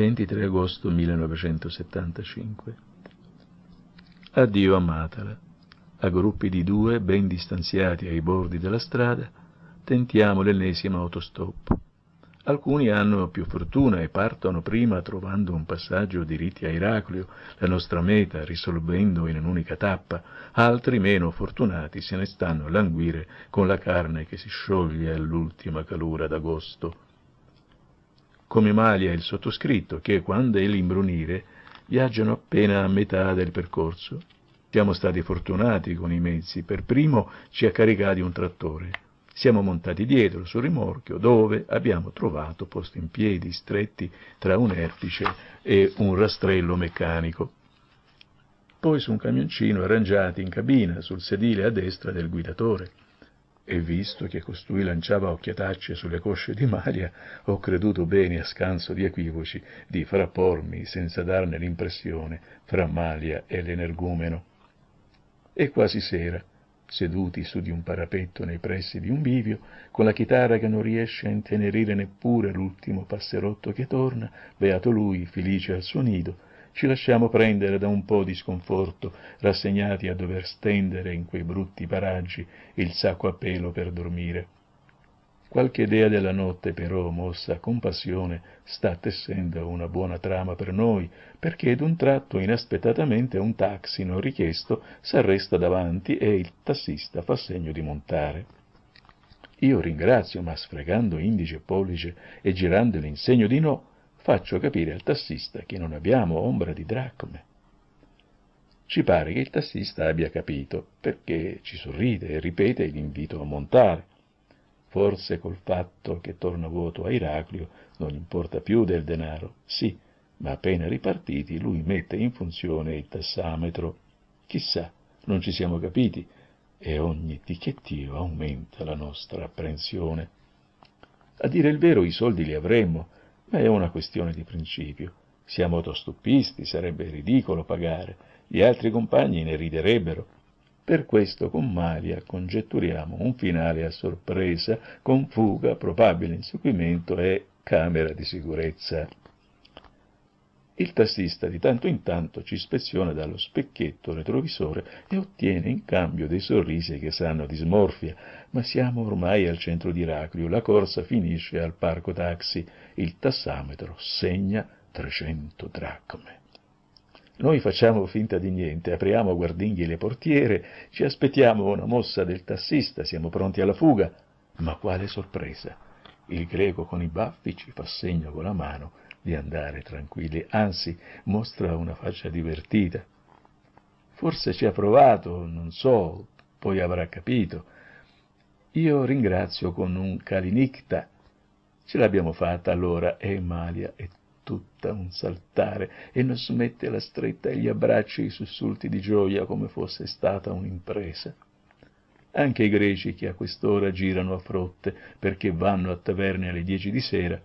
23 agosto 1975. Addio a Matala. A gruppi di due, ben distanziati ai bordi della strada, tentiamo l'ennesima autostop. Alcuni hanno più fortuna e partono prima trovando un passaggio diritti a Iraclio, la nostra meta, risolvendo in un'unica tappa, altri meno fortunati se ne stanno a languire con la carne che si scioglie all'ultima calura d'agosto come Malia e il sottoscritto, che quando è l'imbrunire viaggiano appena a metà del percorso. Siamo stati fortunati con i mezzi, per primo ci ha caricati un trattore. Siamo montati dietro sul rimorchio dove abbiamo trovato posto in piedi stretti tra un erpice e un rastrello meccanico. Poi su un camioncino arrangiati in cabina sul sedile a destra del guidatore e visto che costui lanciava occhiatacce sulle cosce di Maria, ho creduto bene, a scanso di equivoci, di frappormi, senza darne l'impressione, fra Malia e l'energumeno. E quasi sera, seduti su di un parapetto nei pressi di un bivio, con la chitarra che non riesce a intenerire neppure l'ultimo passerotto che torna, beato lui, felice al suo nido, ci lasciamo prendere da un po' di sconforto, rassegnati a dover stendere in quei brutti paraggi il sacco a pelo per dormire. Qualche idea della notte, però, mossa con passione, sta tessendo una buona trama per noi, perché d'un tratto inaspettatamente un taxi non richiesto s'arresta davanti e il tassista fa segno di montare. Io ringrazio, ma sfregando indice e pollice e in segno di no, faccio capire al tassista che non abbiamo ombra di dracme. Ci pare che il tassista abbia capito, perché ci sorride e ripete l'invito a montare. Forse col fatto che torna vuoto a Iraclio non importa più del denaro, sì, ma appena ripartiti lui mette in funzione il tassametro. Chissà, non ci siamo capiti, e ogni ticchettio aumenta la nostra apprensione. A dire il vero i soldi li avremmo, ma è una questione di principio. Siamo autostoppisti, sarebbe ridicolo pagare, gli altri compagni ne riderebbero. Per questo con Malia congetturiamo un finale a sorpresa, con fuga, probabile inseguimento e camera di sicurezza. Il tassista di tanto in tanto ci ispeziona dallo specchietto retrovisore e ottiene in cambio dei sorrisi che sanno di smorfia, ma siamo ormai al centro di Iraclio. La corsa finisce al parco taxi. Il tassametro segna 300 dracme. Noi facciamo finta di niente, apriamo guardinghi le portiere, ci aspettiamo una mossa del tassista, siamo pronti alla fuga. Ma quale sorpresa! Il greco con i baffi ci fa segno con la mano di andare tranquilli, anzi mostra una faccia divertita. Forse ci ha provato, non so, poi avrà capito. Io ringrazio con un calinicta. Ce l'abbiamo fatta allora e Malia è tutta un saltare e non smette la stretta e gli abbracci e i sussulti di gioia come fosse stata un'impresa. Anche i greci che a quest'ora girano a frotte perché vanno a taverne alle dieci di sera,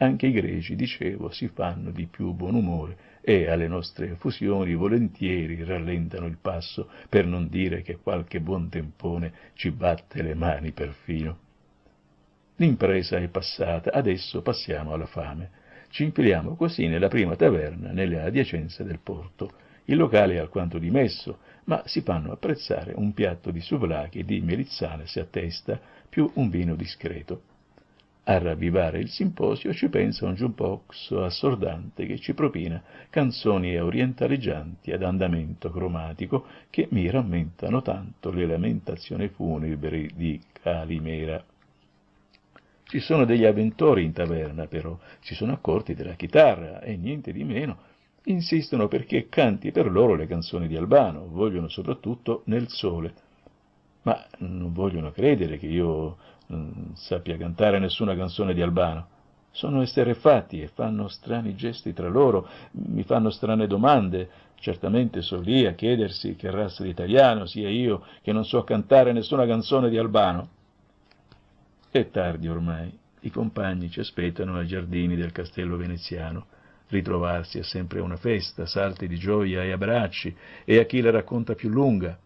anche i greci, dicevo, si fanno di più buon umore e alle nostre effusioni volentieri rallentano il passo, per non dire che qualche buon tempone ci batte le mani perfino. L'impresa è passata, adesso passiamo alla fame. Ci impiliamo così nella prima taverna, nelle adiacenze del porto. Il locale è alquanto dimesso, ma si fanno apprezzare un piatto di souvlaki di melizzane se a testa, più un vino discreto. A ravvivare il simposio ci pensa un jukebox assordante che ci propina canzoni orientaleggianti ad andamento cromatico che mi rammentano tanto le lamentazioni funebri di Calimera. Ci sono degli avventori in taverna, però, si sono accorti della chitarra e niente di meno insistono perché canti per loro le canzoni di Albano, vogliono soprattutto Nel Sole. Ma non vogliono credere che io mh, sappia cantare nessuna canzone di Albano. Sono esterrefatti e fanno strani gesti tra loro, mi fanno strane domande. Certamente so lì a chiedersi che razza di italiano sia io che non so cantare nessuna canzone di Albano. È tardi ormai, i compagni ci aspettano ai giardini del castello veneziano. Ritrovarsi è sempre una festa, salti di gioia e abbracci, e a chi la racconta più lunga,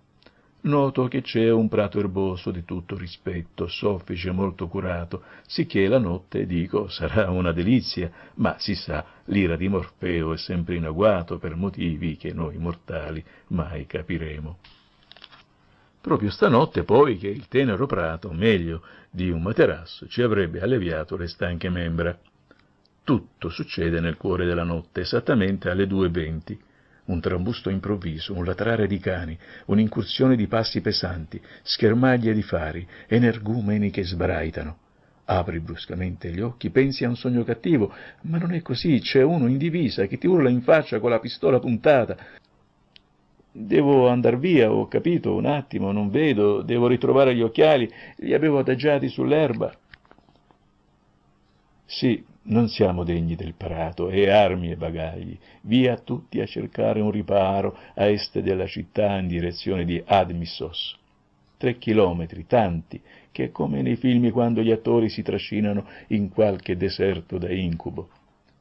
Noto che c'è un prato erboso di tutto rispetto, soffice, e molto curato, sicché la notte, dico, sarà una delizia, ma si sa, l'ira di Morfeo è sempre in agguato per motivi che noi mortali mai capiremo. Proprio stanotte poi che il tenero prato, meglio di un materasso, ci avrebbe alleviato le stanche membra. Tutto succede nel cuore della notte, esattamente alle due venti un trambusto improvviso, un latrare di cani, un'incursione di passi pesanti, schermaglie di fari, energumeni che sbraitano. Apri bruscamente gli occhi, pensi a un sogno cattivo, ma non è così, c'è uno in divisa che ti urla in faccia con la pistola puntata. Devo andar via, ho capito, un attimo, non vedo, devo ritrovare gli occhiali, li avevo adagiati sull'erba. Sì, non siamo degni del prato, e armi e bagagli, via tutti a cercare un riparo a est della città in direzione di Admissos. Tre chilometri, tanti, che è come nei film quando gli attori si trascinano in qualche deserto da incubo.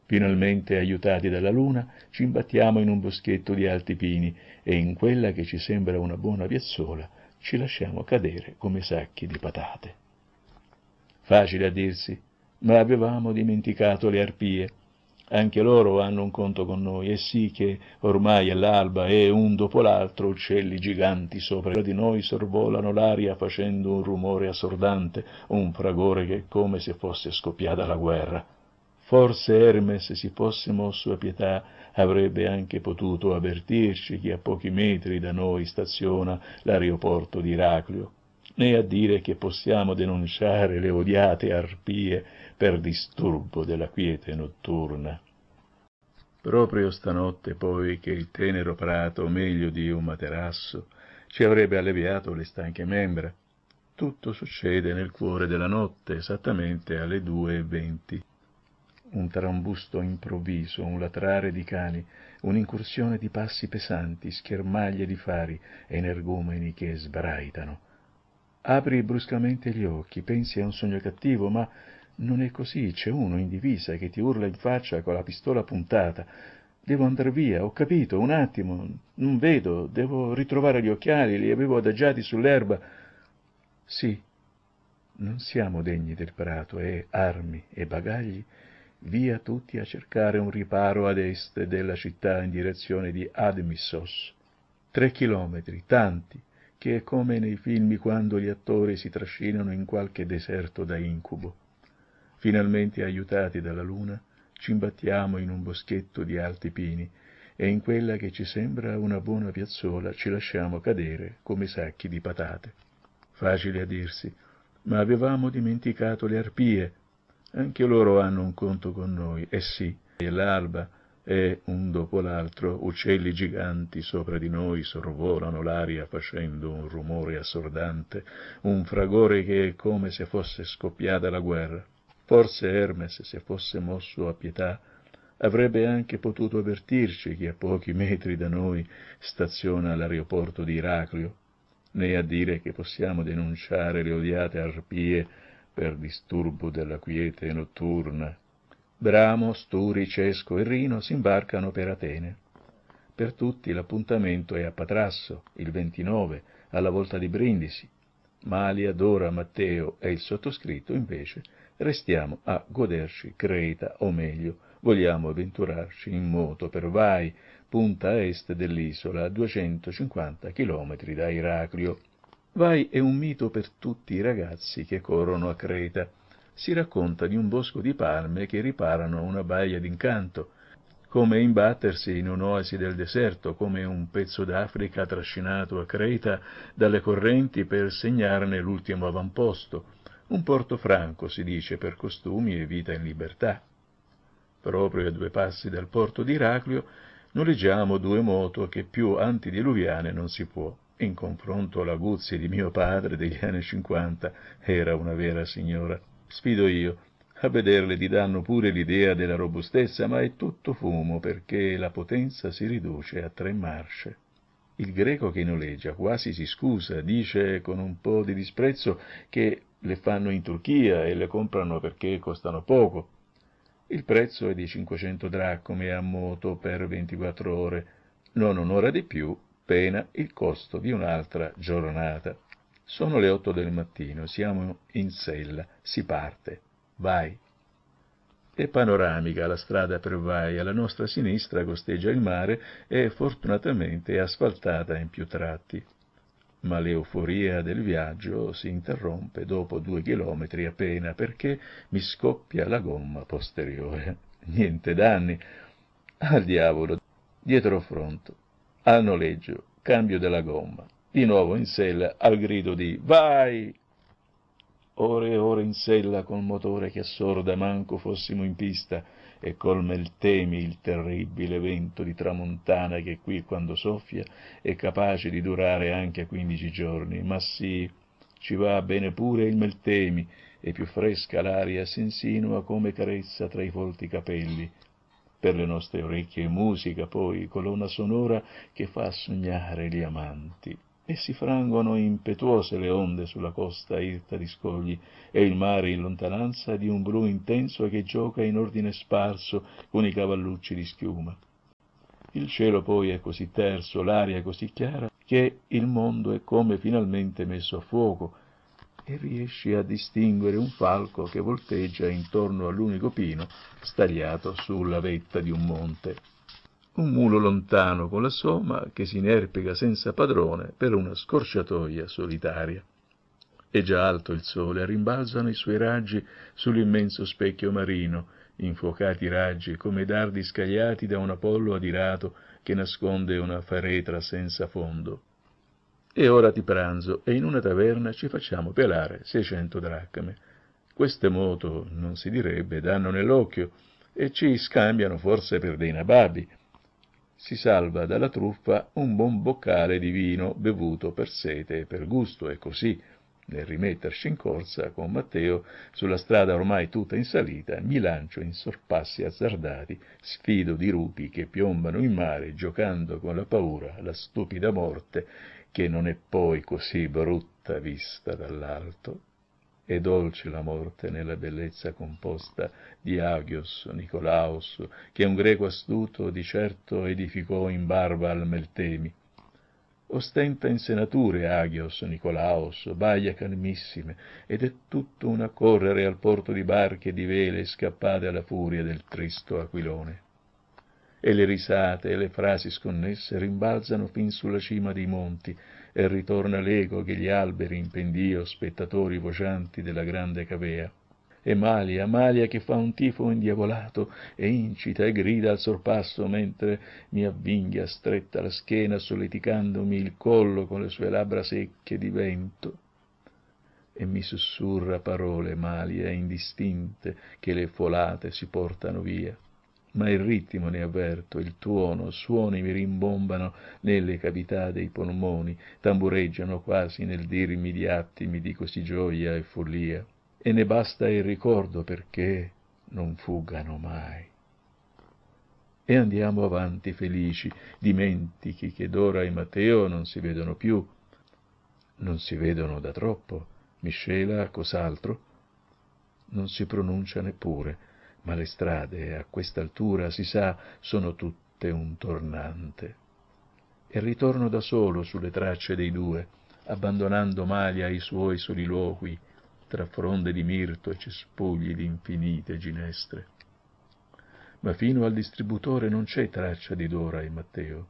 Finalmente, aiutati dalla luna, ci imbattiamo in un boschetto di alti pini e in quella che ci sembra una buona piazzola ci lasciamo cadere come sacchi di patate. Facile a dirsi, ma avevamo dimenticato le arpie. Anche loro hanno un conto con noi, e sì che ormai è l'alba e un dopo l'altro uccelli giganti sopra di noi sorvolano l'aria facendo un rumore assordante, un fragore che è come se fosse scoppiata la guerra. Forse Hermes, se si fosse mosso a pietà, avrebbe anche potuto avvertirci che a pochi metri da noi staziona l'aeroporto di Iraclio né a dire che possiamo denunciare le odiate arpie per disturbo della quiete notturna. Proprio stanotte poi che il tenero prato, meglio di un materasso, ci avrebbe alleviato le stanche membra, tutto succede nel cuore della notte, esattamente alle due e venti. Un trambusto improvviso, un latrare di cani, un'incursione di passi pesanti, schermaglie di fari, energumeni che sbraitano Apri bruscamente gli occhi, pensi a un sogno cattivo, ma non è così, c'è uno in divisa che ti urla in faccia con la pistola puntata. Devo andar via, ho capito, un attimo, non vedo, devo ritrovare gli occhiali, li avevo adagiati sull'erba. Sì, non siamo degni del prato e armi e bagagli, via tutti a cercare un riparo ad est della città in direzione di Admissos. Tre chilometri, tanti, che è come nei film quando gli attori si trascinano in qualche deserto da incubo. Finalmente aiutati dalla luna, ci imbattiamo in un boschetto di alti pini e in quella che ci sembra una buona piazzola ci lasciamo cadere come sacchi di patate. Facile a dirsi, ma avevamo dimenticato le arpie. Anche loro hanno un conto con noi, e eh sì, è l'alba, e, un dopo l'altro, uccelli giganti sopra di noi sorvolano l'aria facendo un rumore assordante, un fragore che è come se fosse scoppiata la guerra. Forse Hermes, se fosse mosso a pietà, avrebbe anche potuto avvertirci che a pochi metri da noi staziona l'aeroporto di Iraclio, né a dire che possiamo denunciare le odiate arpie per disturbo della quiete notturna Bramo, Sturi, Cesco e Rino si imbarcano per Atene. Per tutti l'appuntamento è a Patrasso, il 29, alla volta di Brindisi. Malia, Dora, Matteo e il sottoscritto, invece, restiamo a goderci Creta, o meglio, vogliamo avventurarci in moto per Vai, punta est dell'isola, a 250 chilometri da Iraclio. Vai è un mito per tutti i ragazzi che corrono a Creta si racconta di un bosco di palme che riparano una baia d'incanto, come imbattersi in un'oasi del deserto, come un pezzo d'Africa trascinato a Creta dalle correnti per segnarne l'ultimo avamposto, un porto franco, si dice, per costumi e vita in libertà. Proprio a due passi dal porto di Iraclio noleggiamo due moto che più antidiluviane non si può. In confronto alla di mio padre degli anni cinquanta era una vera signora sfido io. A vederle ti danno pure l'idea della robustezza, ma è tutto fumo perché la potenza si riduce a tre marce. Il greco che noleggia quasi si scusa, dice con un po' di disprezzo che le fanno in Turchia e le comprano perché costano poco. Il prezzo è di 500 dracme a moto per 24 ore, non un'ora di più, pena il costo di un'altra giornata. Sono le otto del mattino, siamo in sella, si parte. Vai. È panoramica la strada per Vai, alla nostra sinistra costeggia il mare e fortunatamente è asfaltata in più tratti. Ma l'euforia del viaggio si interrompe dopo due chilometri appena perché mi scoppia la gomma posteriore. Niente danni. Al diavolo, dietro fronte, al noleggio, cambio della gomma, di nuovo in sella al grido di Vai! Ore e ore in sella col motore che assorda manco fossimo in pista e col meltemi il terribile vento di tramontana che qui quando soffia è capace di durare anche a quindici giorni. Ma sì, ci va bene pure il meltemi e più fresca l'aria s'insinua come carezza tra i folti capelli. Per le nostre orecchie musica poi, colonna sonora che fa sognare gli amanti e si frangono impetuose le onde sulla costa irta di scogli e il mare in lontananza di un blu intenso che gioca in ordine sparso con i cavallucci di schiuma. Il cielo poi è così terso, l'aria così chiara, che il mondo è come finalmente messo a fuoco e riesci a distinguere un falco che volteggia intorno all'unico pino stagliato sulla vetta di un monte un mulo lontano con la somma che si inerpica senza padrone per una scorciatoia solitaria. È già alto il sole, rimbalzano i suoi raggi sull'immenso specchio marino, infuocati raggi come dardi scagliati da un Apollo adirato che nasconde una faretra senza fondo. E ora di pranzo e in una taverna ci facciamo pelare 600 dracme. Queste moto, non si direbbe, danno nell'occhio e ci scambiano forse per dei nababi si salva dalla truffa un buon boccale di vino bevuto per sete e per gusto, e così, nel rimetterci in corsa con Matteo, sulla strada ormai tutta in salita, mi lancio in sorpassi azzardati, sfido di rupi che piombano in mare, giocando con la paura, la stupida morte, che non è poi così brutta vista dall'alto e dolce la morte nella bellezza composta di Agios Nicolaos, che un greco astuto di certo edificò in barba al Meltemi. Ostenta insenature Agios Nicolaos, baia calmissime, ed è tutto un accorrere al porto di barche e di vele scappate alla furia del tristo aquilone. E le risate e le frasi sconnesse rimbalzano fin sulla cima dei monti, e ritorna l'eco che gli alberi in pendio, spettatori vocianti della grande cavea. E Malia, Malia che fa un tifo indiavolato e incita e grida al sorpasso mentre mi avvinghia stretta la schiena solleticandomi il collo con le sue labbra secche di vento. E mi sussurra parole Malia indistinte che le folate si portano via ma il ritmo ne avverto, il tuono, suoni mi rimbombano nelle cavità dei polmoni, tambureggiano quasi nel dirmi di attimi di così gioia e follia, e ne basta il ricordo perché non fuggano mai. E andiamo avanti felici, dimentichi che Dora e Matteo non si vedono più, non si vedono da troppo, miscela cos'altro, non si pronuncia neppure, ma le strade a quest'altura, si sa, sono tutte un tornante. E ritorno da solo sulle tracce dei due, abbandonando Malia ai suoi soliloqui, tra fronde di mirto e cespugli di infinite ginestre. Ma fino al distributore non c'è traccia di Dora e Matteo.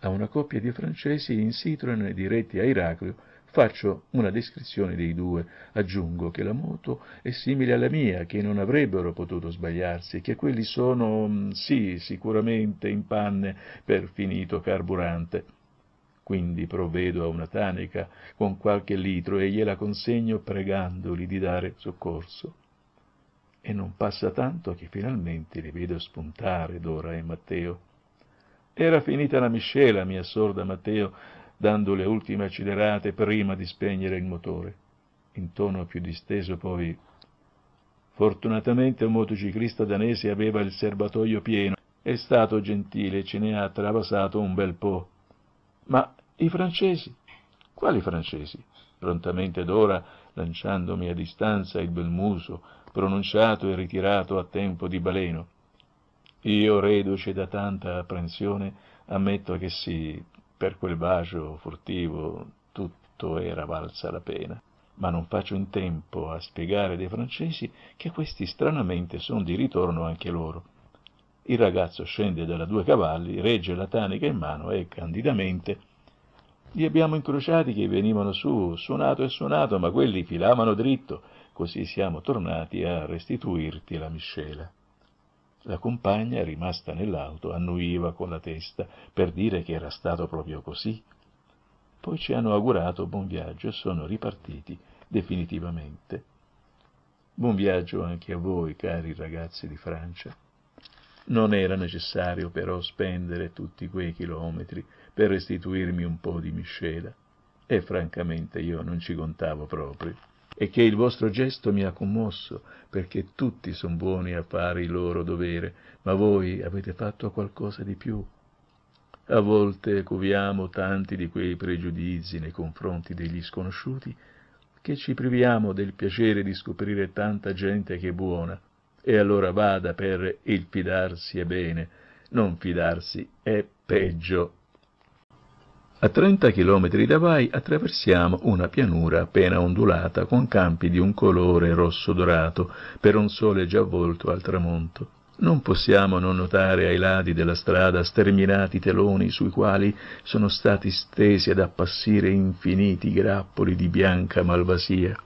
A una coppia di francesi in Citroen diretti a Iraclio Faccio una descrizione dei due, aggiungo che la moto è simile alla mia, che non avrebbero potuto sbagliarsi, che quelli sono, mm, sì, sicuramente in panne per finito carburante. Quindi provvedo a una tanica con qualche litro e gliela consegno pregandoli di dare soccorso. E non passa tanto che finalmente li vedo spuntare Dora e eh, Matteo. Era finita la miscela, mia sorda Matteo, dando le ultime accelerate prima di spegnere il motore. In tono più disteso poi. Fortunatamente un motociclista danese aveva il serbatoio pieno, è stato gentile e ce ne ha travasato un bel po'. Ma i francesi? Quali francesi? Prontamente d'ora, lanciandomi a distanza il bel muso, pronunciato e ritirato a tempo di baleno. Io, reduce da tanta apprensione, ammetto che sì, per quel bacio furtivo tutto era valsa la pena. Ma non faccio in tempo a spiegare dei francesi che questi stranamente sono di ritorno anche loro. Il ragazzo scende dalla due cavalli, regge la tanica in mano e candidamente li abbiamo incrociati che venivano su, suonato e suonato, ma quelli filavano dritto, così siamo tornati a restituirti la miscela. La compagna, rimasta nell'auto, annuiva con la testa per dire che era stato proprio così. Poi ci hanno augurato buon viaggio e sono ripartiti definitivamente. Buon viaggio anche a voi, cari ragazzi di Francia. Non era necessario però spendere tutti quei chilometri per restituirmi un po' di miscela e francamente io non ci contavo proprio e che il vostro gesto mi ha commosso, perché tutti sono buoni a fare il loro dovere, ma voi avete fatto qualcosa di più. A volte coviamo tanti di quei pregiudizi nei confronti degli sconosciuti che ci priviamo del piacere di scoprire tanta gente che è buona, e allora vada per il fidarsi è bene, non fidarsi è peggio. A 30 km da Vai attraversiamo una pianura appena ondulata con campi di un colore rosso-dorato per un sole già volto al tramonto. Non possiamo non notare ai lati della strada sterminati teloni sui quali sono stati stesi ad appassire infiniti grappoli di bianca malvasia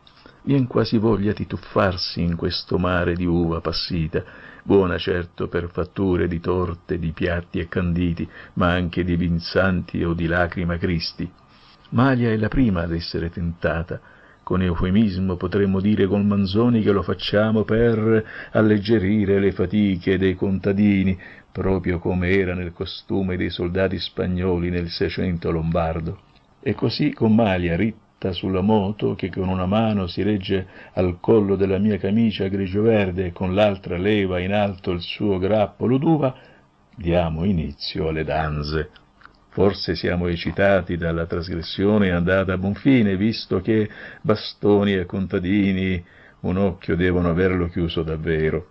vien quasi voglia di tuffarsi in questo mare di uva passita, buona certo per fatture di torte, di piatti e canditi, ma anche di vinzanti o di lacrima cristi. Malia è la prima ad essere tentata. Con eufemismo potremmo dire col Manzoni che lo facciamo per alleggerire le fatiche dei contadini, proprio come era nel costume dei soldati spagnoli nel Seicento lombardo. E così con Malia, Ritta, getta sulla moto, che con una mano si regge al collo della mia camicia grigio-verde e con l'altra leva in alto il suo grappolo d'uva, diamo inizio alle danze. Forse siamo eccitati dalla trasgressione andata a buon fine, visto che bastoni e contadini un occhio devono averlo chiuso davvero.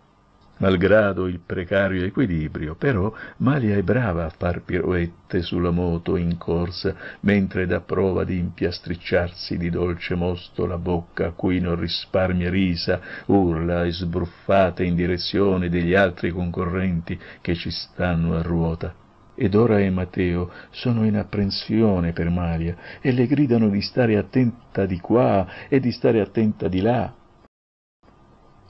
Malgrado il precario equilibrio, però Malia è brava a far piroette sulla moto in corsa, mentre dà prova di impiastricciarsi di dolce mosto la bocca a cui non risparmia risa, urla e sbruffate in direzione degli altri concorrenti che ci stanno a ruota. Ed ora e Matteo sono in apprensione per Maria e le gridano di stare attenta di qua e di stare attenta di là,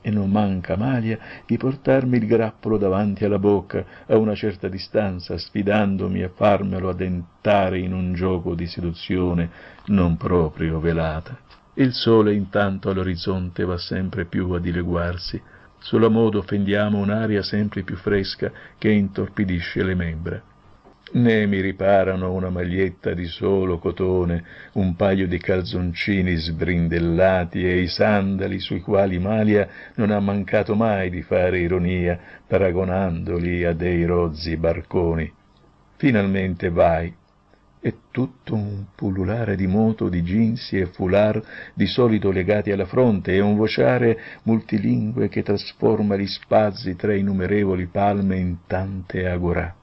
e non manca Amalia di portarmi il grappolo davanti alla bocca a una certa distanza, sfidandomi a farmelo addentare in un gioco di seduzione non proprio velata. Il sole intanto all'orizzonte va sempre più a dileguarsi, sulla modo fendiamo un'aria sempre più fresca che intorpidisce le membra né mi riparano una maglietta di solo cotone, un paio di calzoncini sbrindellati e i sandali sui quali Malia non ha mancato mai di fare ironia, paragonandoli a dei rozzi barconi. Finalmente vai. E tutto un pullulare di moto, di ginsi e fular, di solito legati alla fronte e un vociare multilingue che trasforma gli spazi tra innumerevoli palme in tante agorà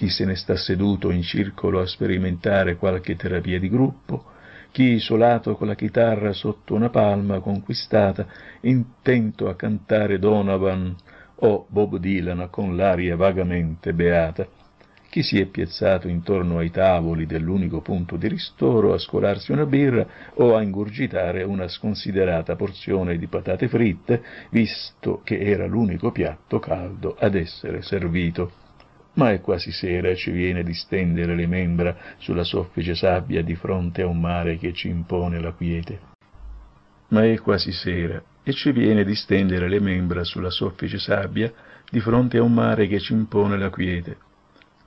chi se ne sta seduto in circolo a sperimentare qualche terapia di gruppo, chi isolato con la chitarra sotto una palma conquistata, intento a cantare Donovan o Bob Dylan con l'aria vagamente beata, chi si è piazzato intorno ai tavoli dell'unico punto di ristoro a scolarsi una birra o a ingurgitare una sconsiderata porzione di patate fritte, visto che era l'unico piatto caldo ad essere servito ma è quasi sera e ci viene di stendere le membra sulla soffice sabbia di fronte a un mare che ci impone la quiete. Ma è quasi sera e ci viene di stendere le membra sulla soffice sabbia di fronte a un mare che ci impone la quiete.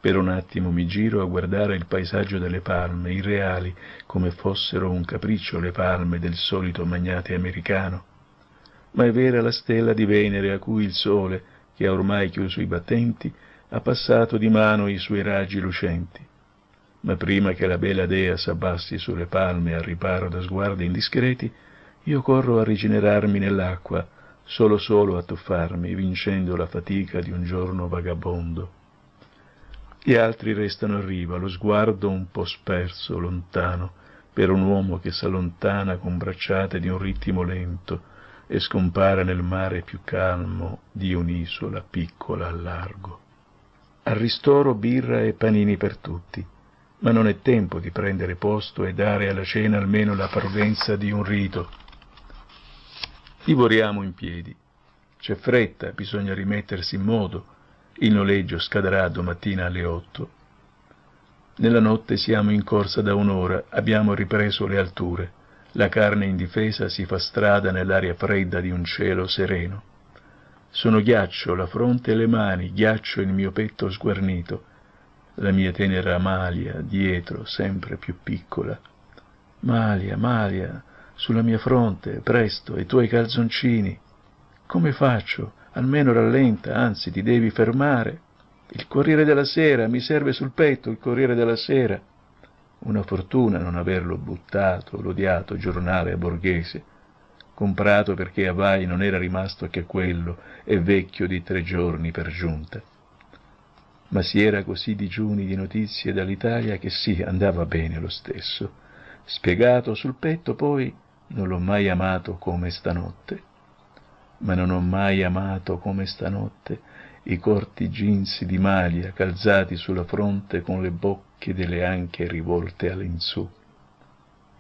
Per un attimo mi giro a guardare il paesaggio delle palme, irreali, come fossero un capriccio le palme del solito magnate americano. Ma è vera la stella di Venere a cui il sole, che ha ormai chiuso i battenti, ha passato di mano i suoi raggi lucenti. Ma prima che la bella dea s'abbassi sulle palme al riparo da sguardi indiscreti, io corro a rigenerarmi nell'acqua, solo solo a tuffarmi, vincendo la fatica di un giorno vagabondo. Gli altri restano a riva, lo sguardo un po' sperso, lontano, per un uomo che s'allontana con bracciate di un ritmo lento e scompare nel mare più calmo di un'isola piccola al largo. Al ristoro birra e panini per tutti, ma non è tempo di prendere posto e dare alla cena almeno la parvenza di un rito. Divoriamo in piedi. C'è fretta, bisogna rimettersi in modo. Il noleggio scadrà domattina alle otto. Nella notte siamo in corsa da un'ora, abbiamo ripreso le alture. La carne indifesa si fa strada nell'aria fredda di un cielo sereno. Sono ghiaccio la fronte e le mani, ghiaccio il mio petto sguarnito, la mia tenera Malia dietro, sempre più piccola. Malia, Malia, sulla mia fronte, presto, i tuoi calzoncini. Come faccio? Almeno rallenta, anzi ti devi fermare. Il Corriere della Sera, mi serve sul petto il Corriere della Sera. Una fortuna non averlo buttato, l'odiato giornale borghese comprato perché a Vai non era rimasto che quello, e vecchio di tre giorni per giunta. Ma si era così digiuni di notizie dall'Italia che sì, andava bene lo stesso. Spiegato sul petto, poi, non l'ho mai amato come stanotte. Ma non ho mai amato come stanotte i corti ginsi di maglia calzati sulla fronte con le bocche delle anche rivolte all'insù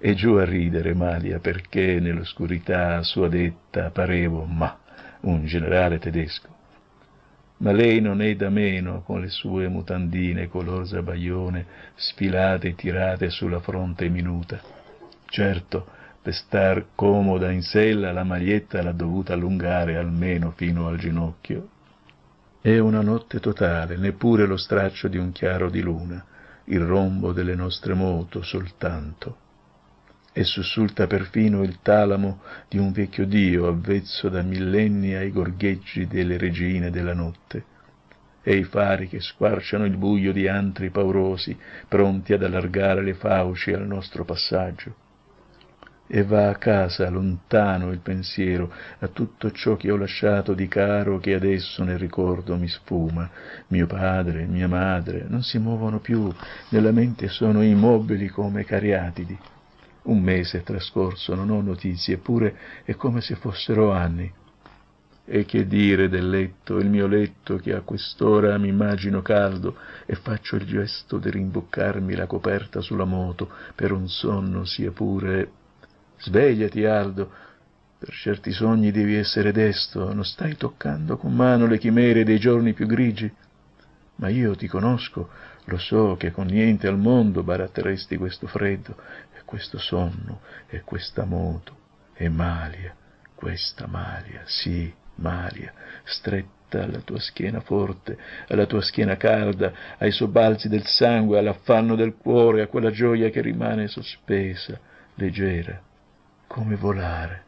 e giù a ridere Malia perché nell'oscurità sua detta parevo, ma, un generale tedesco. Ma lei non è da meno, con le sue mutandine color zabaione sfilate e tirate sulla fronte minuta. Certo, per star comoda in sella la maglietta l'ha dovuta allungare almeno fino al ginocchio. È una notte totale, neppure lo straccio di un chiaro di luna, il rombo delle nostre moto soltanto e sussulta perfino il talamo di un vecchio dio avvezzo da millenni ai gorgheggi delle regine della notte e i fari che squarciano il buio di antri paurosi, pronti ad allargare le fauci al nostro passaggio. E va a casa lontano il pensiero a tutto ciò che ho lasciato di caro che adesso nel ricordo mi sfuma. Mio padre, mia madre non si muovono più, nella mente sono immobili come cariatidi. Un mese è trascorso, non ho notizie, eppure è come se fossero anni. E che dire del letto, il mio letto che a quest'ora mi immagino caldo e faccio il gesto di rimboccarmi la coperta sulla moto per un sonno sia pure... Svegliati, Aldo, per certi sogni devi essere desto, non stai toccando con mano le chimere dei giorni più grigi. Ma io ti conosco, lo so che con niente al mondo baratteresti questo freddo, questo sonno e questa moto, e malia, questa malia, sì, malia, stretta alla tua schiena forte, alla tua schiena calda, ai sobbalzi del sangue, all'affanno del cuore, a quella gioia che rimane sospesa, leggera, come volare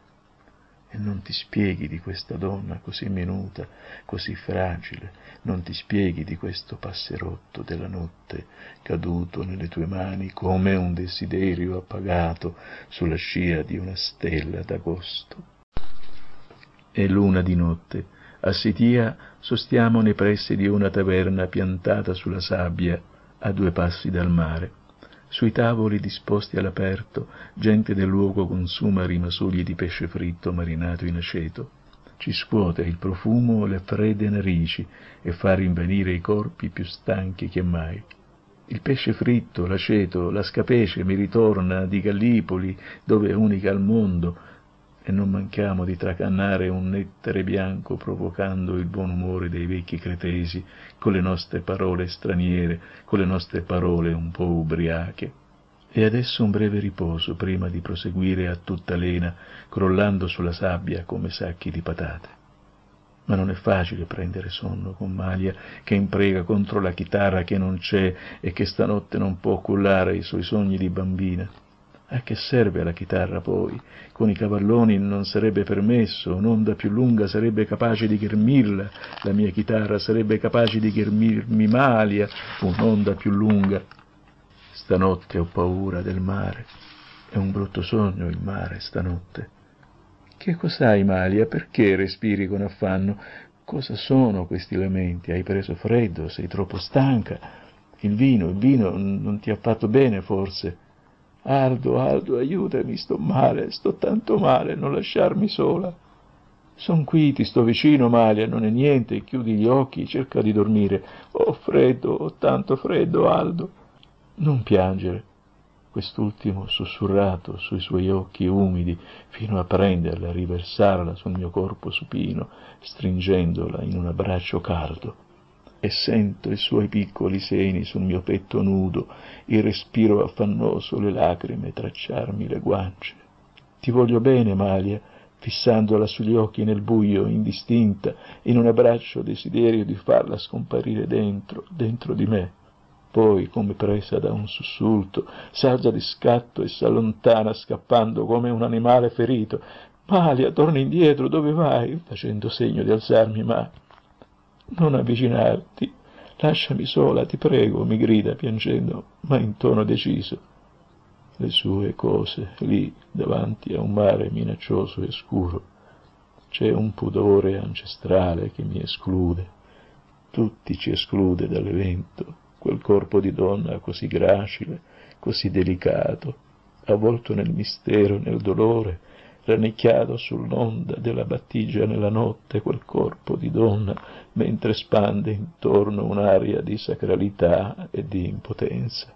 e non ti spieghi di questa donna così minuta, così fragile, non ti spieghi di questo passerotto della notte caduto nelle tue mani come un desiderio appagato sulla scia di una stella d'agosto. È luna di notte, a Sitia sostiamo nei pressi di una taverna piantata sulla sabbia a due passi dal mare sui tavoli disposti all'aperto, gente del luogo consuma rimasugli di pesce fritto marinato in aceto. Ci scuote il profumo le fredde narici e fa rinvenire i corpi più stanchi che mai. Il pesce fritto, l'aceto, la scapece mi ritorna di Gallipoli, dove è unica al mondo, e non manchiamo di tracannare un nettere bianco provocando il buon umore dei vecchi cretesi con le nostre parole straniere, con le nostre parole un po' ubriache. E adesso un breve riposo prima di proseguire a tutta lena, crollando sulla sabbia come sacchi di patate. Ma non è facile prendere sonno con Malia che imprega contro la chitarra che non c'è e che stanotte non può cullare i suoi sogni di bambina. A che serve la chitarra poi? Con i cavalloni non sarebbe permesso, un'onda più lunga sarebbe capace di ghermirla, la mia chitarra sarebbe capace di ghermirmi malia, un'onda più lunga. Stanotte ho paura del mare, è un brutto sogno il mare stanotte. Che cos'hai, Malia? Perché respiri con affanno? Cosa sono questi lamenti? Hai preso freddo? Sei troppo stanca? Il vino, il vino non ti ha fatto bene, forse? Aldo, Aldo, aiutami, sto male, sto tanto male, non lasciarmi sola. Son qui, ti sto vicino, Malia, non è niente, chiudi gli occhi, cerca di dormire. Ho oh, freddo, ho tanto freddo, Aldo. Non piangere. Quest'ultimo sussurrato sui suoi occhi umidi, fino a prenderla, a riversarla sul mio corpo supino, stringendola in un abbraccio caldo e sento i suoi piccoli seni sul mio petto nudo, il respiro affannoso, le lacrime tracciarmi le guance. Ti voglio bene, Malia, fissandola sugli occhi nel buio, indistinta, in un abbraccio desiderio di farla scomparire dentro, dentro di me. Poi, come presa da un sussulto, s'alza di scatto e s'allontana scappando come un animale ferito. Malia, torna indietro, dove vai? facendo segno di alzarmi, ma non avvicinarti, lasciami sola, ti prego, mi grida piangendo, ma in tono deciso. Le sue cose, lì, davanti a un mare minaccioso e scuro. C'è un pudore ancestrale che mi esclude, tutti ci esclude dall'evento, quel corpo di donna così gracile, così delicato, avvolto nel mistero, nel dolore, rannicchiato sull'onda della battigia nella notte quel corpo di donna, mentre spande intorno un'aria di sacralità e di impotenza.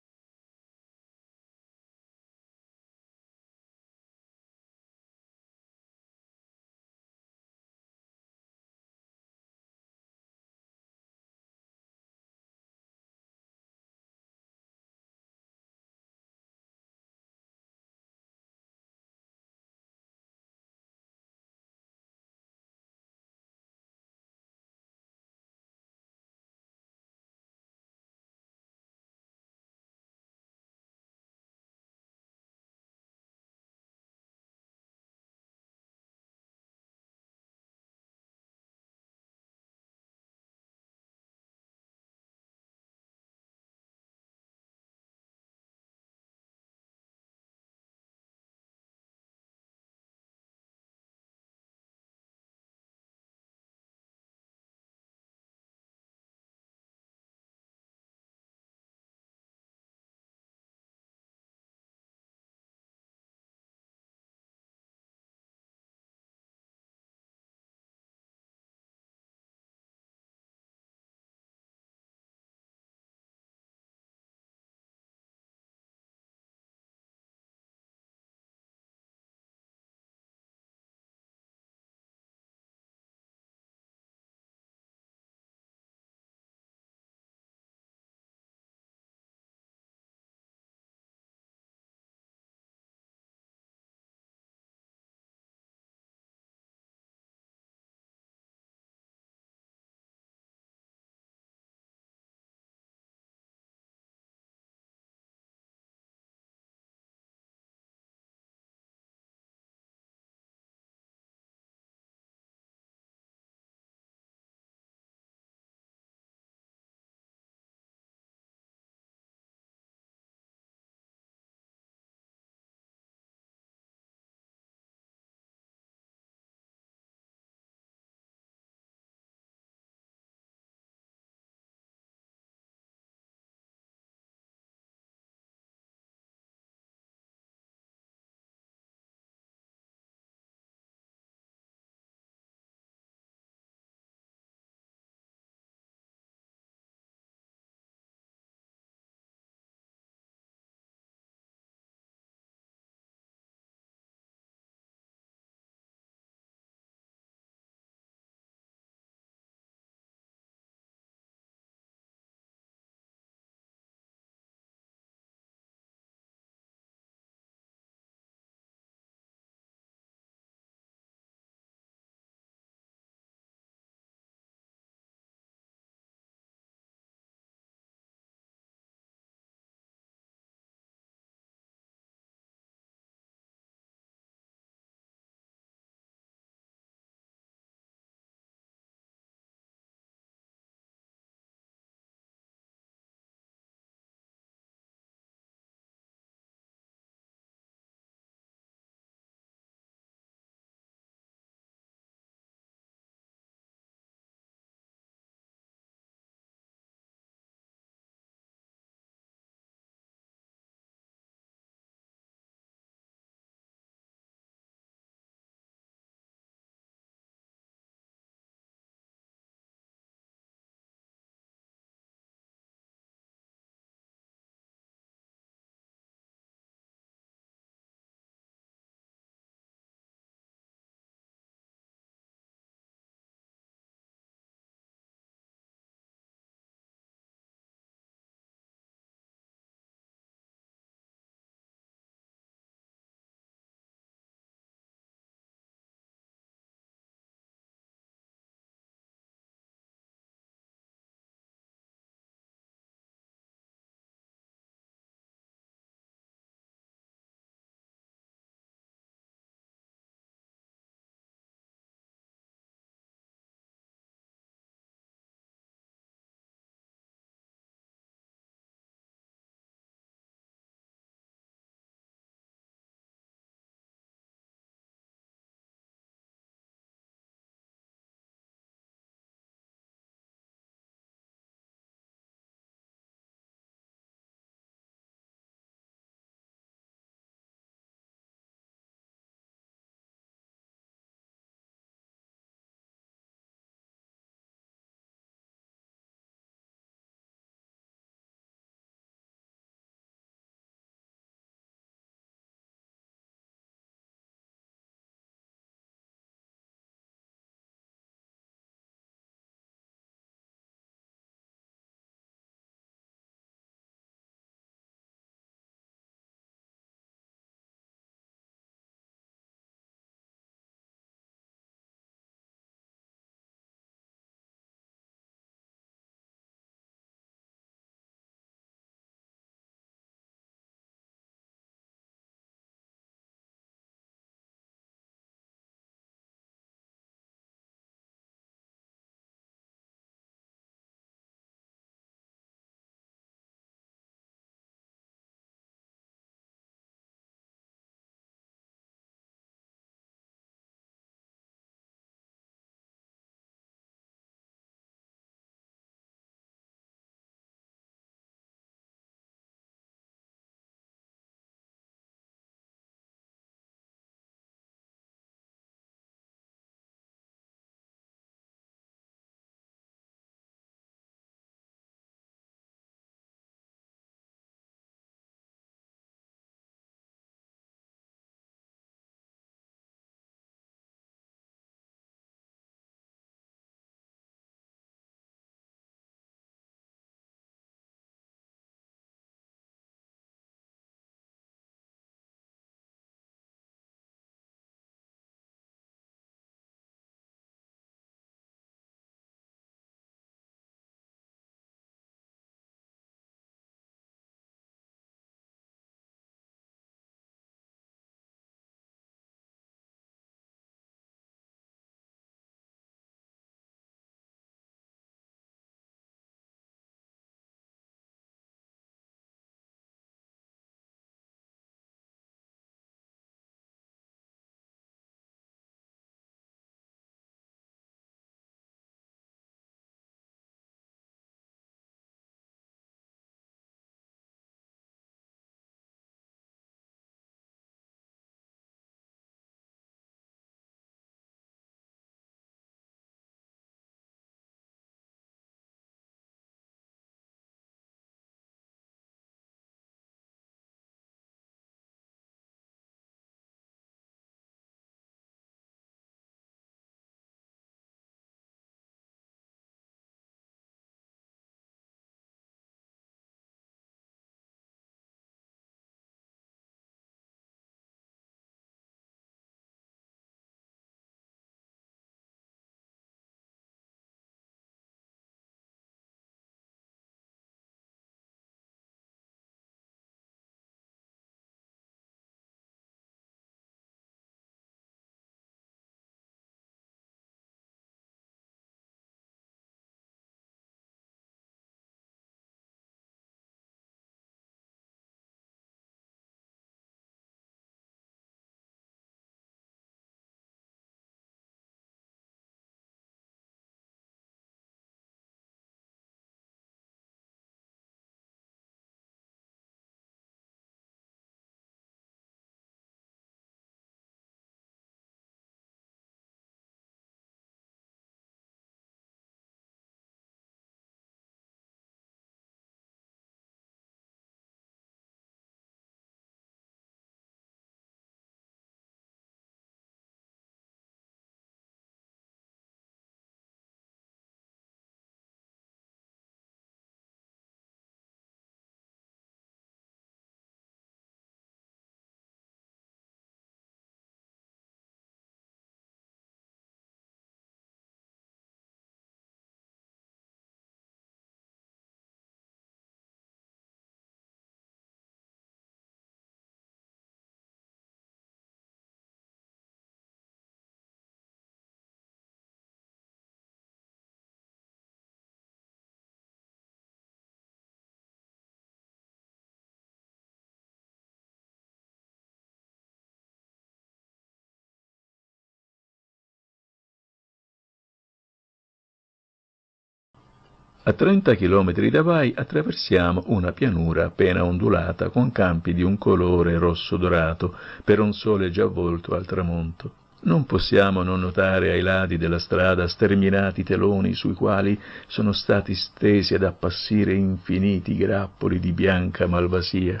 A 30 km da Vai attraversiamo una pianura appena ondulata con campi di un colore rosso-dorato per un sole già volto al tramonto. Non possiamo non notare ai lati della strada sterminati teloni sui quali sono stati stesi ad appassire infiniti grappoli di bianca malvasia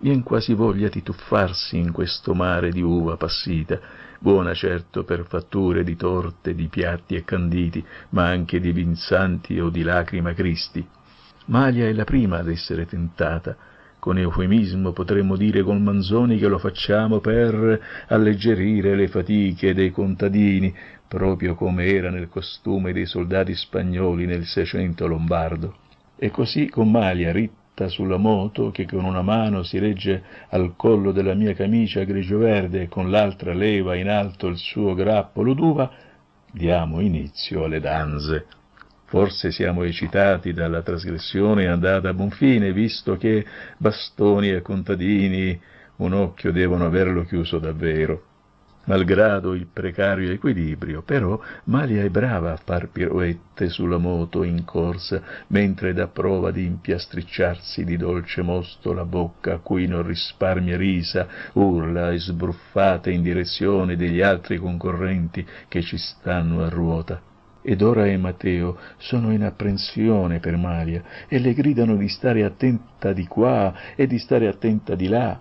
vien quasi voglia di tuffarsi in questo mare di uva passita, buona certo per fatture di torte, di piatti e canditi, ma anche di vinzanti o di lacrima cristi. Malia è la prima ad essere tentata. Con eufemismo potremmo dire con Manzoni che lo facciamo per alleggerire le fatiche dei contadini, proprio come era nel costume dei soldati spagnoli nel Seicento lombardo. E così con Malia, Ritta, salta sulla moto, che con una mano si regge al collo della mia camicia grigio-verde e con l'altra leva in alto il suo grappolo d'uva, diamo inizio alle danze. Forse siamo eccitati dalla trasgressione andata a buon fine, visto che bastoni e contadini un occhio devono averlo chiuso davvero. Malgrado il precario equilibrio, però Malia è brava a far piroette sulla moto in corsa, mentre dà prova di impiastricciarsi di dolce mosto la bocca a cui non risparmia risa, urla e sbruffate in direzione degli altri concorrenti che ci stanno a ruota. Ed ora e Matteo sono in apprensione per Malia e le gridano di stare attenta di qua e di stare attenta di là,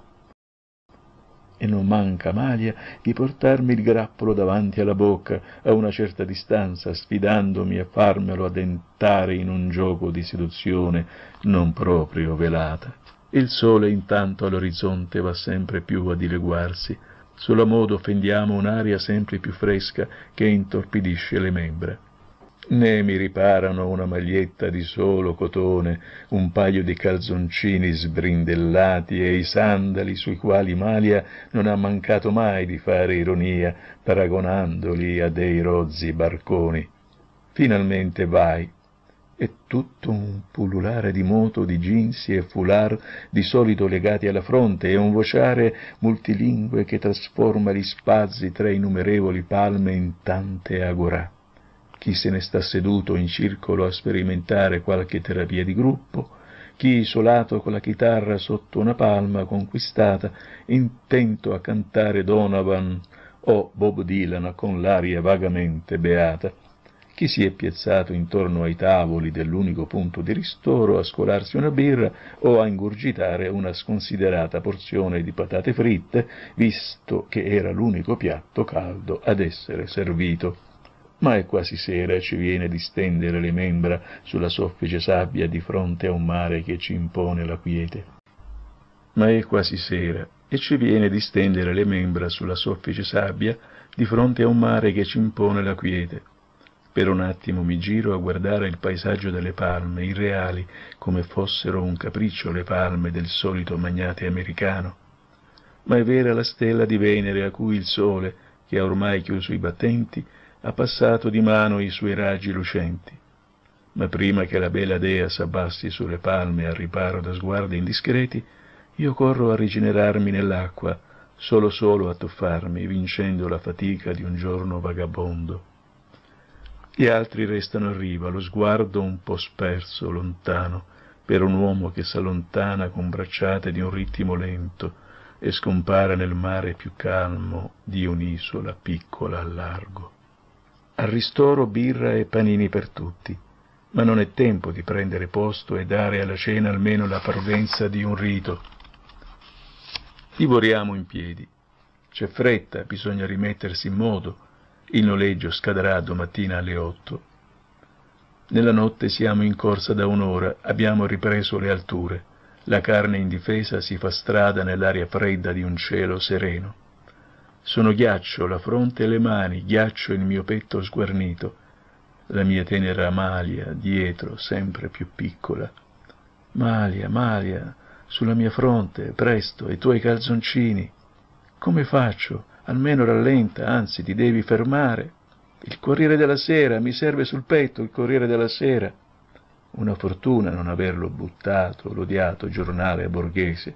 e non manca Amalia di portarmi il grappolo davanti alla bocca a una certa distanza, sfidandomi a farmelo addentare in un gioco di seduzione non proprio velata. Il sole intanto all'orizzonte va sempre più a dileguarsi, sulla modo fendiamo un'aria sempre più fresca che intorpidisce le membra né mi riparano una maglietta di solo cotone, un paio di calzoncini sbrindellati e i sandali sui quali Malia non ha mancato mai di fare ironia, paragonandoli a dei rozzi barconi. Finalmente vai. E tutto un pullulare di moto, di ginsi e fular, di solito legati alla fronte e un vociare multilingue che trasforma gli spazi tra innumerevoli palme in tante agorà chi se ne sta seduto in circolo a sperimentare qualche terapia di gruppo, chi isolato con la chitarra sotto una palma conquistata, intento a cantare Donovan o Bob Dylan con l'aria vagamente beata, chi si è piazzato intorno ai tavoli dell'unico punto di ristoro a scolarsi una birra o a ingurgitare una sconsiderata porzione di patate fritte, visto che era l'unico piatto caldo ad essere servito ma è quasi sera e ci viene di stendere le membra sulla soffice sabbia di fronte a un mare che ci impone la quiete. Ma è quasi sera e ci viene di stendere le membra sulla soffice sabbia di fronte a un mare che ci impone la quiete. Per un attimo mi giro a guardare il paesaggio delle palme, irreali, come fossero un capriccio le palme del solito magnate americano. Ma è vera la stella di Venere a cui il sole, che ha ormai chiuso i battenti, ha passato di mano i suoi raggi lucenti. Ma prima che la bella dea s'abbassi sulle palme al riparo da sguardi indiscreti, io corro a rigenerarmi nell'acqua, solo solo a tuffarmi, vincendo la fatica di un giorno vagabondo. Gli altri restano a riva, lo sguardo un po' sperso, lontano, per un uomo che s'allontana con bracciate di un ritmo lento e scompare nel mare più calmo di un'isola piccola al largo. Al ristoro birra e panini per tutti, ma non è tempo di prendere posto e dare alla cena almeno la parvenza di un rito. Divoriamo in piedi. C'è fretta, bisogna rimettersi in modo. Il noleggio scadrà domattina alle otto. Nella notte siamo in corsa da un'ora, abbiamo ripreso le alture. La carne indifesa si fa strada nell'aria fredda di un cielo sereno. Sono ghiaccio la fronte e le mani, ghiaccio il mio petto sguarnito, la mia tenera malia dietro, sempre più piccola. Malia, Malia, sulla mia fronte, presto, i tuoi calzoncini. Come faccio? Almeno rallenta, anzi ti devi fermare. Il Corriere della Sera, mi serve sul petto il Corriere della Sera. Una fortuna non averlo buttato, l'odiato giornale borghese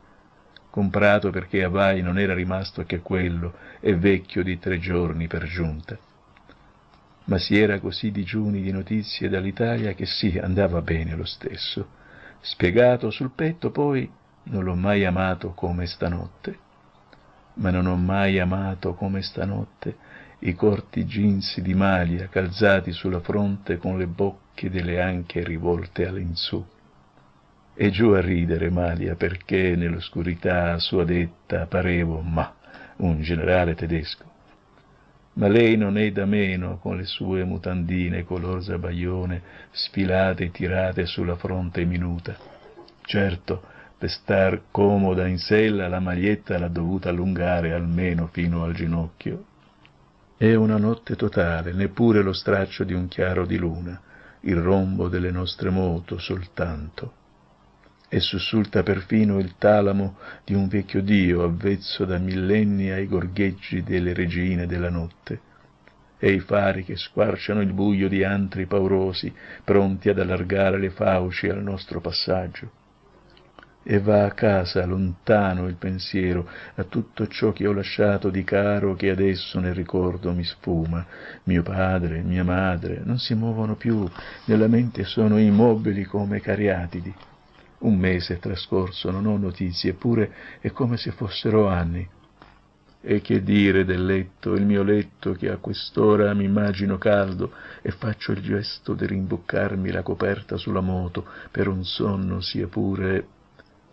comprato perché a Vai non era rimasto che quello, e vecchio di tre giorni per giunta. Ma si era così digiuni di notizie dall'Italia che sì, andava bene lo stesso. Spiegato sul petto, poi, non l'ho mai amato come stanotte. Ma non ho mai amato come stanotte i corti ginsi di maglia calzati sulla fronte con le bocche delle anche rivolte all'insù e giù a ridere Malia perché nell'oscurità sua detta parevo, ma, un generale tedesco. Ma lei non è da meno con le sue mutandine color zabaione sfilate e tirate sulla fronte minuta. Certo, per star comoda in sella la maglietta l'ha dovuta allungare almeno fino al ginocchio. È una notte totale, neppure lo straccio di un chiaro di luna, il rombo delle nostre moto soltanto e sussulta perfino il talamo di un vecchio dio avvezzo da millenni ai gorgheggi delle regine della notte e i fari che squarciano il buio di antri paurosi, pronti ad allargare le fauci al nostro passaggio. E va a casa lontano il pensiero a tutto ciò che ho lasciato di caro che adesso nel ricordo mi sfuma. Mio padre, mia madre non si muovono più, nella mente sono immobili come cariatidi. Un mese è trascorso, non ho notizie, eppure è come se fossero anni. E che dire del letto, il mio letto che a quest'ora mi immagino caldo e faccio il gesto di rimboccarmi la coperta sulla moto per un sonno sia pure...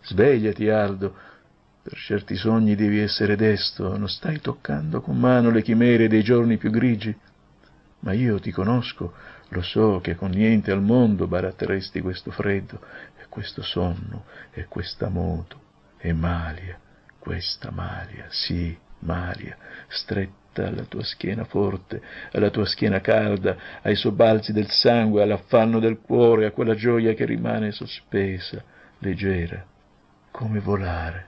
Svegliati, Aldo, per certi sogni devi essere desto, non stai toccando con mano le chimere dei giorni più grigi. Ma io ti conosco, lo so che con niente al mondo baratteresti questo freddo, questo sonno e questa moto, e Malia, questa Malia, sì, Malia, stretta alla tua schiena forte, alla tua schiena calda, ai sobbalzi del sangue, all'affanno del cuore, a quella gioia che rimane sospesa, leggera, come volare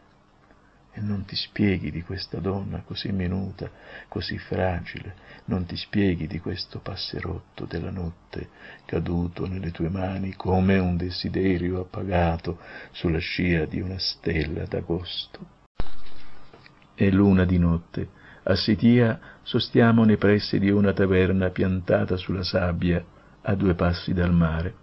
e non ti spieghi di questa donna così minuta, così fragile, non ti spieghi di questo passerotto della notte caduto nelle tue mani come un desiderio appagato sulla scia di una stella d'agosto. È luna di notte. A Sitia sostiamo nei pressi di una taverna piantata sulla sabbia a due passi dal mare.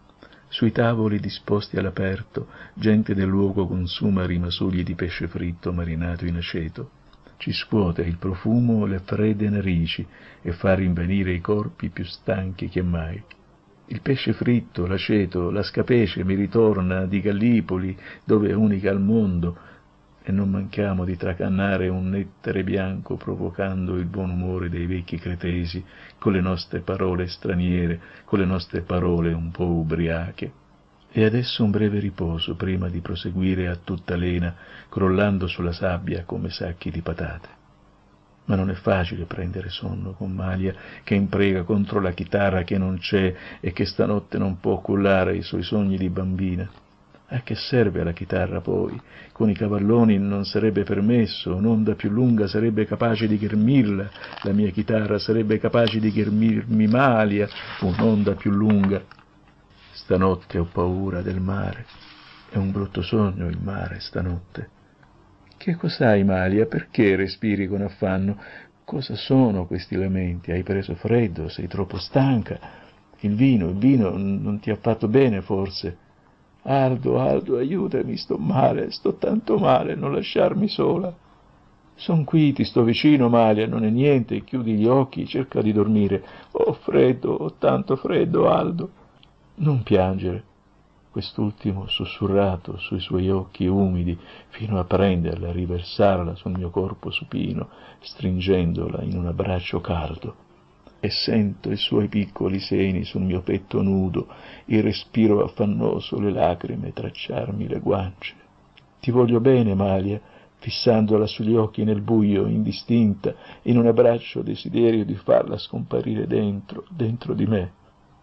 Sui tavoli disposti all'aperto, gente del luogo consuma rimasugli di pesce fritto marinato in aceto. Ci scuote il profumo le fredde narici e fa rinvenire i corpi più stanchi che mai. Il pesce fritto, l'aceto, la scapece mi ritorna di Gallipoli, dove è unica al mondo, e non manchiamo di tracannare un nettere bianco provocando il buon umore dei vecchi cretesi con le nostre parole straniere, con le nostre parole un po' ubriache. E adesso un breve riposo prima di proseguire a tutta lena, crollando sulla sabbia come sacchi di patate. Ma non è facile prendere sonno con Malia che imprega contro la chitarra che non c'è e che stanotte non può cullare i suoi sogni di bambina. A che serve la chitarra poi? Con i cavalloni non sarebbe permesso, un'onda più lunga sarebbe capace di ghermirla, la mia chitarra sarebbe capace di ghermirmi malia, un'onda più lunga. Stanotte ho paura del mare, è un brutto sogno il mare stanotte. Che cos'hai, Malia? Perché respiri con affanno? Cosa sono questi lamenti? Hai preso freddo? Sei troppo stanca? Il vino, il vino non ti ha fatto bene forse? Aldo, Aldo, aiutami, sto male, sto tanto male, non lasciarmi sola. Son qui, ti sto vicino, Malia, non è niente, chiudi gli occhi, cerca di dormire. Ho oh, freddo, ho oh, tanto freddo, Aldo. Non piangere. Quest'ultimo sussurrato sui suoi occhi umidi, fino a prenderla, riversarla sul mio corpo supino, stringendola in un abbraccio caldo e sento i suoi piccoli seni sul mio petto nudo, il respiro affannoso, le lacrime tracciarmi le guance. Ti voglio bene, Malia, fissandola sugli occhi nel buio, indistinta, in un abbraccio desiderio di farla scomparire dentro, dentro di me.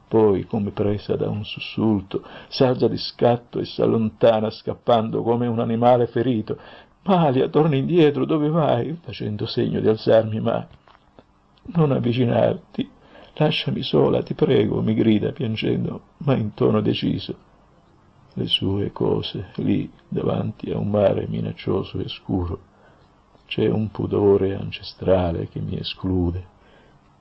Poi, come presa da un sussulto, s'alza di scatto e s'allontana scappando come un animale ferito. Malia, torna indietro, dove vai? facendo segno di alzarmi, ma non avvicinarti, lasciami sola, ti prego, mi grida piangendo, ma in tono deciso. Le sue cose, lì, davanti a un mare minaccioso e scuro. C'è un pudore ancestrale che mi esclude,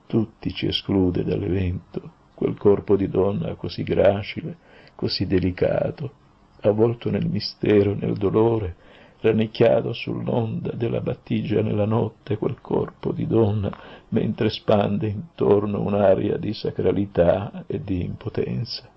tutti ci esclude dall'evento, quel corpo di donna così gracile, così delicato, avvolto nel mistero, nel dolore, rannicchiato sull'onda della battigia nella notte quel corpo di donna, mentre spande intorno un'aria di sacralità e di impotenza.